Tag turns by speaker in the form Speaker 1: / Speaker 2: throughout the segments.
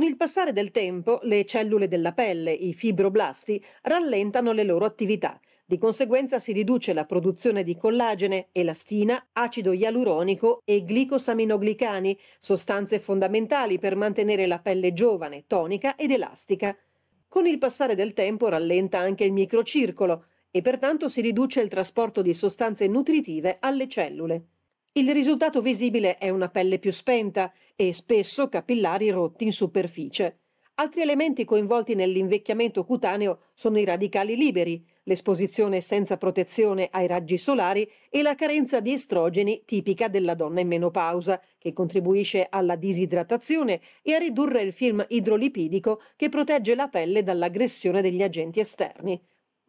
Speaker 1: Con il passare del tempo, le cellule della pelle, i fibroblasti, rallentano le loro attività. Di conseguenza si riduce la produzione di collagene, elastina, acido ialuronico e glicosaminoglicani, sostanze fondamentali per mantenere la pelle giovane, tonica ed elastica. Con il passare del tempo rallenta anche il microcircolo e pertanto si riduce il trasporto di sostanze nutritive alle cellule. Il risultato visibile è una pelle più spenta e spesso capillari rotti in superficie. Altri elementi coinvolti nell'invecchiamento cutaneo sono i radicali liberi, l'esposizione senza protezione ai raggi solari e la carenza di estrogeni tipica della donna in menopausa, che contribuisce alla disidratazione e a ridurre il film idrolipidico che protegge la pelle dall'aggressione degli agenti esterni.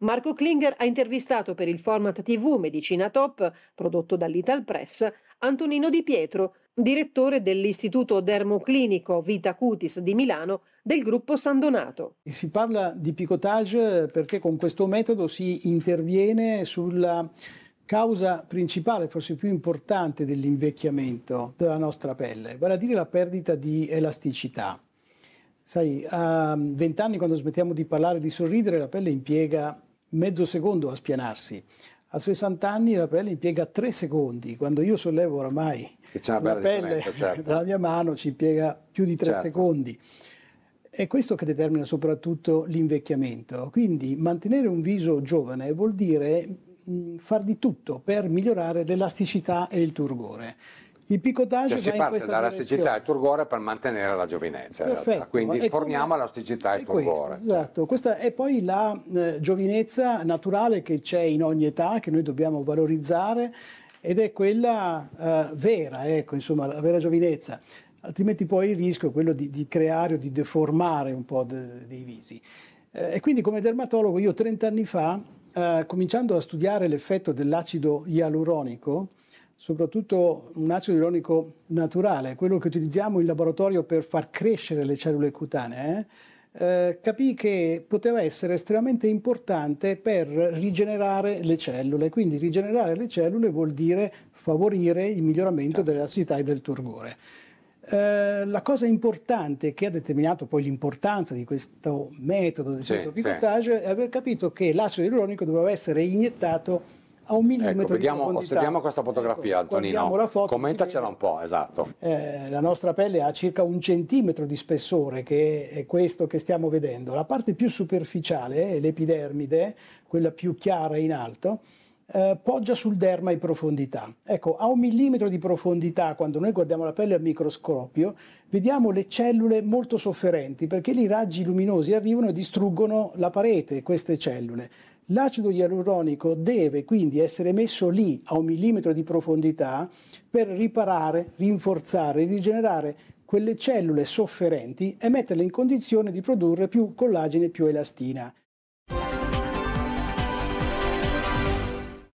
Speaker 1: Marco Klinger ha intervistato per il format TV Medicina Top, prodotto dall'Ital Press, Antonino Di Pietro, direttore dell'Istituto Dermoclinico Vita Cutis di Milano del gruppo San Donato.
Speaker 2: Si parla di picotage perché con questo metodo si interviene sulla causa principale, forse più importante dell'invecchiamento della nostra pelle, vale a dire la perdita di elasticità. Sai, a vent'anni quando smettiamo di parlare e di sorridere la pelle impiega mezzo secondo a spianarsi. A 60 anni la pelle impiega 3 secondi, quando io sollevo oramai la pelle certo. dalla mia mano ci impiega più di 3 certo. secondi. È questo che determina soprattutto l'invecchiamento. Quindi mantenere un viso giovane vuol dire far di tutto per migliorare l'elasticità e il turgore. Il picotage cioè, si parte dall'asticità e turgore per mantenere la giovinezza, Perfetto, quindi come... forniamo elasticità e turgore. Questo, esatto, questa è poi la eh, giovinezza naturale che c'è in ogni età, che noi dobbiamo valorizzare ed è quella eh, vera, ecco, insomma, la vera giovinezza. Altrimenti poi il rischio è quello di, di creare o di deformare un po' de, dei visi. Eh, e quindi come dermatologo io 30 anni fa, eh, cominciando a studiare l'effetto dell'acido ialuronico, soprattutto un acido ironico naturale, quello che utilizziamo in laboratorio per far crescere le cellule cutanee, eh, capì che poteva essere estremamente importante per rigenerare le cellule. Quindi rigenerare le cellule vuol dire favorire il miglioramento certo. dell'acidità e del turgore. Eh, la cosa importante che ha determinato poi l'importanza di questo metodo di sì, picotage sì. è aver capito che l'acido ialuronico doveva essere iniettato a un millimetro ecco, vediamo, di profondità. Osserviamo questa ecco, fotografia, ecco, Antonino. La foto, Commentacela un po', esatto. Eh, la nostra pelle ha circa un centimetro di spessore, che è questo che stiamo vedendo. La parte più superficiale l'epidermide, quella più chiara in alto, eh, poggia sul derma in profondità. Ecco, a un millimetro di profondità, quando noi guardiamo la pelle al microscopio, vediamo le cellule molto sofferenti perché i raggi luminosi arrivano e distruggono la parete, queste cellule. L'acido ialuronico deve quindi essere messo lì a un millimetro di profondità per riparare, rinforzare, rigenerare quelle cellule sofferenti e metterle in condizione di produrre più collagene e più elastina.